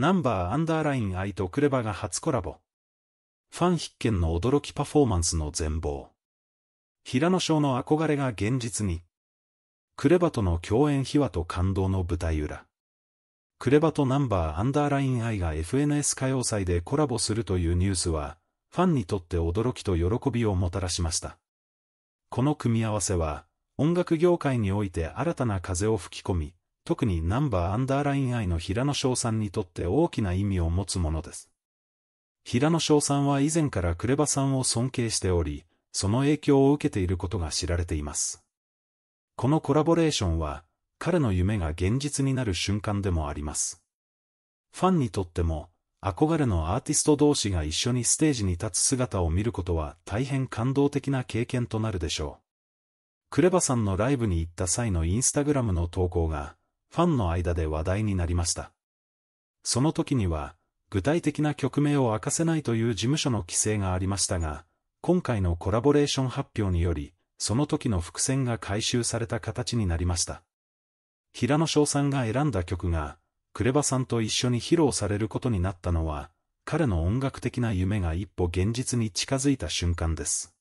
ナンバーアンダーライン愛とクレバが初コラボ。ファン必見の驚きパフォーマンスの全貌。平野翔の憧れが現実に。クレバとの共演秘話と感動の舞台裏。クレバとナンバーアンダーライン愛が FNS 歌謡祭でコラボするというニュースは、ファンにとって驚きと喜びをもたらしました。この組み合わせは、音楽業界において新たな風を吹き込み、特にナンバーアンダーライン愛の平野翔さんにとって大きな意味を持つものです。平野翔さんは以前からクレバさんを尊敬しており、その影響を受けていることが知られています。このコラボレーションは、彼の夢が現実になる瞬間でもあります。ファンにとっても、憧れのアーティスト同士が一緒にステージに立つ姿を見ることは大変感動的な経験となるでしょう。クレバさんのライブに行った際のインスタグラムの投稿が、ファンの間で話題になりました。その時には、具体的な曲名を明かせないという事務所の規制がありましたが、今回のコラボレーション発表により、その時の伏線が回収された形になりました。平野翔さんが選んだ曲が、クレバさんと一緒に披露されることになったのは、彼の音楽的な夢が一歩現実に近づいた瞬間です。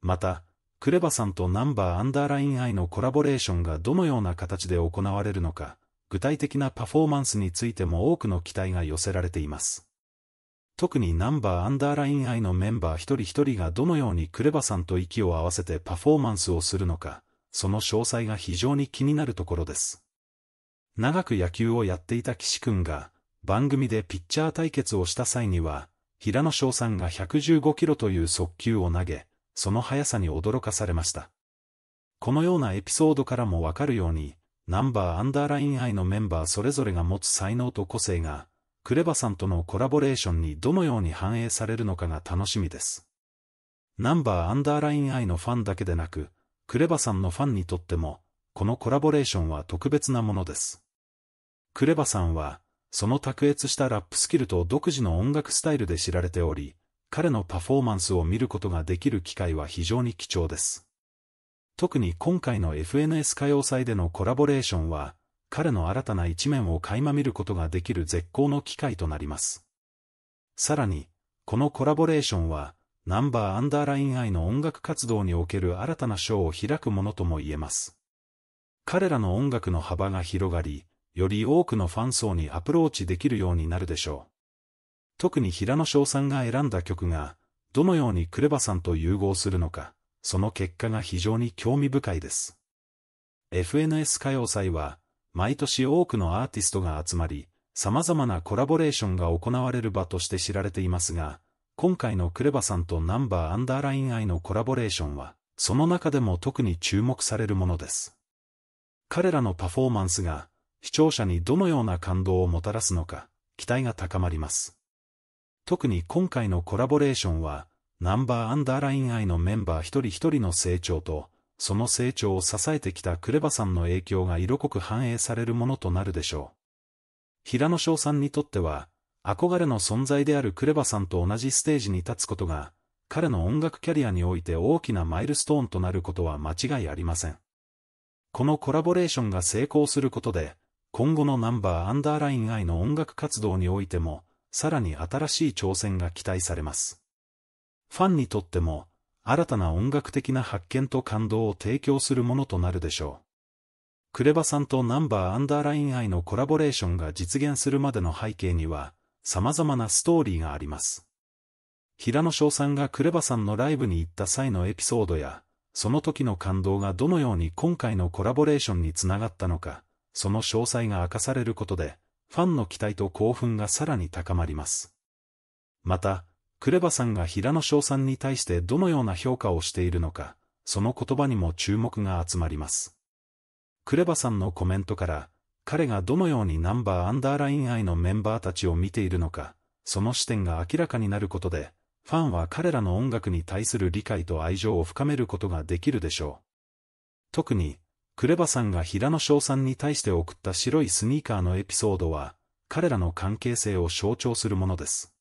また、クレバさんとナンバーアンダーラインアイのコラボレーションがどのような形で行われるのか、具体的なパフォーマンスについても多くの期待が寄せられています。特にナンバーアンダーラインアイのメンバー一人一人がどのようにクレバさんと息を合わせてパフォーマンスをするのか、その詳細が非常に気になるところです。長く野球をやっていた岸くんが、番組でピッチャー対決をした際には、平野翔さんが115キロという速球を投げ、その速さに驚かされました。このようなエピソードからもわかるように、ナンバーアンダーライン愛のメンバーそれぞれが持つ才能と個性が、クレバさんとのコラボレーションにどのように反映されるのかが楽しみです。ナンバーアンダーライン愛のファンだけでなく、クレバさんのファンにとっても、このコラボレーションは特別なものです。クレバさんは、その卓越したラップスキルと独自の音楽スタイルで知られており、彼のパフォーマンスを見ることができる機会は非常に貴重です。特に今回の FNS 歌謡祭でのコラボレーションは、彼の新たな一面を垣間見ることができる絶好の機会となります。さらに、このコラボレーションは、ナンバーアンダーライン愛の音楽活動における新たな賞を開くものとも言えます。彼らの音楽の幅が広がり、より多くのファン層にアプローチできるようになるでしょう。特に平野翔さんが選んだ曲が、どのようにクレバさんと融合するのか、その結果が非常に興味深いです。FNS 歌謡祭は、毎年多くのアーティストが集まり、様々なコラボレーションが行われる場として知られていますが、今回のクレバさんとナンバーアンダーライン愛のコラボレーションは、その中でも特に注目されるものです。彼らのパフォーマンスが、視聴者にどのような感動をもたらすのか、期待が高まります。特に今回のコラボレーションは、ナンバーアンダーラインイのメンバー一人一人の成長と、その成長を支えてきたクレバさんの影響が色濃く反映されるものとなるでしょう。平野翔さんにとっては、憧れの存在であるクレバさんと同じステージに立つことが、彼の音楽キャリアにおいて大きなマイルストーンとなることは間違いありません。このコラボレーションが成功することで、今後のナンバーアンダーラインイの音楽活動においても、さらに新しい挑戦が期待されます。ファンにとっても、新たな音楽的な発見と感動を提供するものとなるでしょう。クレバさんとナンバーアンダーライン愛のコラボレーションが実現するまでの背景には、様々なストーリーがあります。平野翔さんがクレバさんのライブに行った際のエピソードや、その時の感動がどのように今回のコラボレーションにつながったのか、その詳細が明かされることで、ファンの期待と興奮がさらに高まります。また、クレバさんが平野翔さんに対してどのような評価をしているのか、その言葉にも注目が集まります。クレバさんのコメントから、彼がどのようにナンバーアンダーライン愛のメンバーたちを見ているのか、その視点が明らかになることで、ファンは彼らの音楽に対する理解と愛情を深めることができるでしょう。特に、クレバさんが平野翔さんに対して送った白いスニーカーのエピソードは、彼らの関係性を象徴するものです。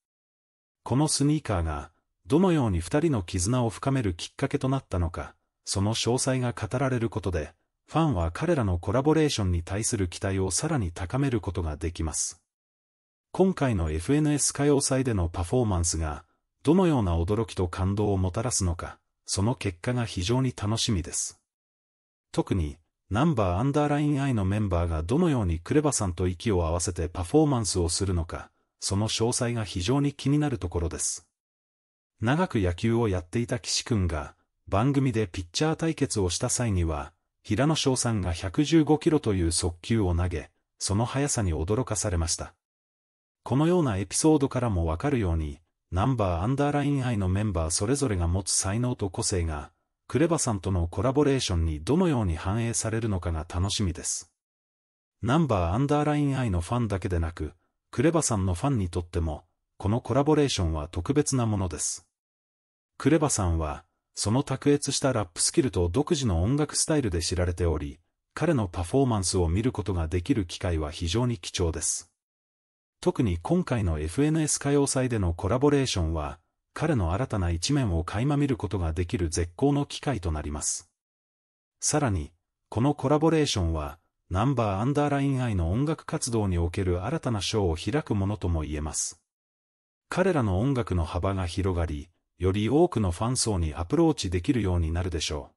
このスニーカーが、どのように二人の絆を深めるきっかけとなったのか、その詳細が語られることで、ファンは彼らのコラボレーションに対する期待をさらに高めることができます。今回の FNS 歌謡祭でのパフォーマンスが、どのような驚きと感動をもたらすのか、その結果が非常に楽しみです。特に、ナンバーアンダーライン I のメンバーがどのようにクレバさんと息を合わせてパフォーマンスをするのか、その詳細が非常に気になるところです。長く野球をやっていた岸くんが、番組でピッチャー対決をした際には、平野翔さんが115キロという速球を投げ、その速さに驚かされました。このようなエピソードからもわかるように、ナンバーアンダーラインイのメンバーそれぞれが持つ才能と個性が、クレバさんとのコラボレーションにどのように反映されるのかが楽しみです。ナンバーアンダーラインイのファンだけでなく、クレバさんのファンにとっても、このコラボレーションは特別なものです。クレバさんは、その卓越したラップスキルと独自の音楽スタイルで知られており、彼のパフォーマンスを見ることができる機会は非常に貴重です。特に今回の FNS 歌謡祭でのコラボレーションは、彼の新たな一面を垣間見ることができる絶好の機会となります。さらに、このコラボレーションは、ナンバーアンダーライン愛の音楽活動における新たな章を開くものとも言えます。彼らの音楽の幅が広がり、より多くのファン層にアプローチできるようになるでしょう。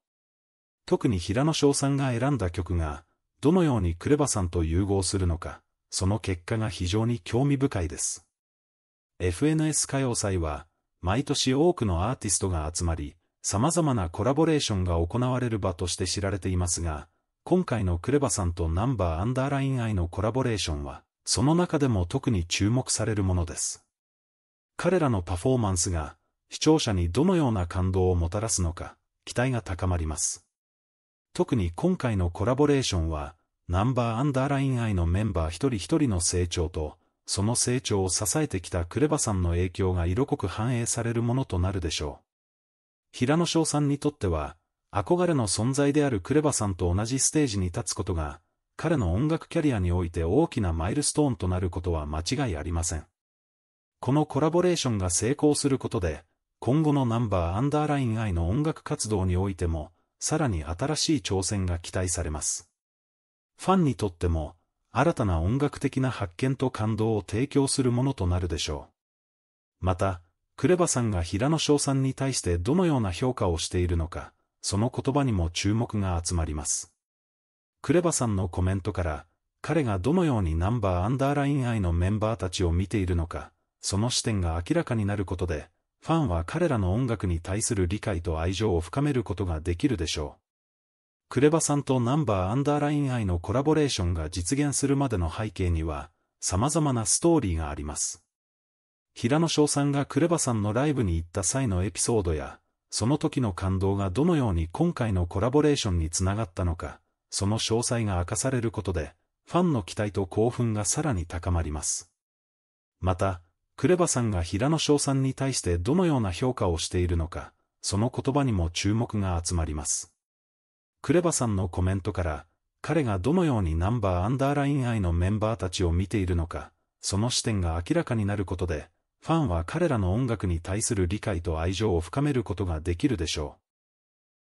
特に平野翔さんが選んだ曲が、どのようにクレバさんと融合するのか、その結果が非常に興味深いです。FNS 歌謡祭は、毎年多くのアーティストが集まり、様々なコラボレーションが行われる場として知られていますが、今回のクレバさんとナンバーアンダーライン愛のコラボレーションは、その中でも特に注目されるものです。彼らのパフォーマンスが、視聴者にどのような感動をもたらすのか、期待が高まります。特に今回のコラボレーションは、ナンバーアンダーライン愛のメンバー一人一人の成長と、その成長を支えてきたクレバさんの影響が色濃く反映されるものとなるでしょう。平野翔さんにとっては、憧れの存在であるクレバさんと同じステージに立つことが、彼の音楽キャリアにおいて大きなマイルストーンとなることは間違いありません。このコラボレーションが成功することで、今後のナンバーアンダーライン愛の音楽活動においても、さらに新しい挑戦が期待されます。ファンにとっても、新たな音楽的な発見と感動を提供するものとなるでしょう。また、クレバさんが平野翔さんに対してどのような評価をしているのか、その言葉にも注目が集まります。クレバさんのコメントから、彼がどのようにナンバーアンダーライン愛のメンバーたちを見ているのか、その視点が明らかになることで、ファンは彼らの音楽に対する理解と愛情を深めることができるでしょう。クレバさんとナンバーアンダーライン愛のコラボレーションが実現するまでの背景には、様々なストーリーがあります。平野翔さんがクレバさんのライブに行った際のエピソードや、その時の感動がどのように今回のコラボレーションにつながったのか、その詳細が明かされることで、ファンの期待と興奮がさらに高まります。また、クレバさんが平野翔さんに対してどのような評価をしているのか、その言葉にも注目が集まります。クレバさんのコメントから、彼がどのようにナンバーアンダーライン愛のメンバーたちを見ているのか、その視点が明らかになることで、ファンは彼らの音楽に対する理解と愛情を深めることができるでしょう。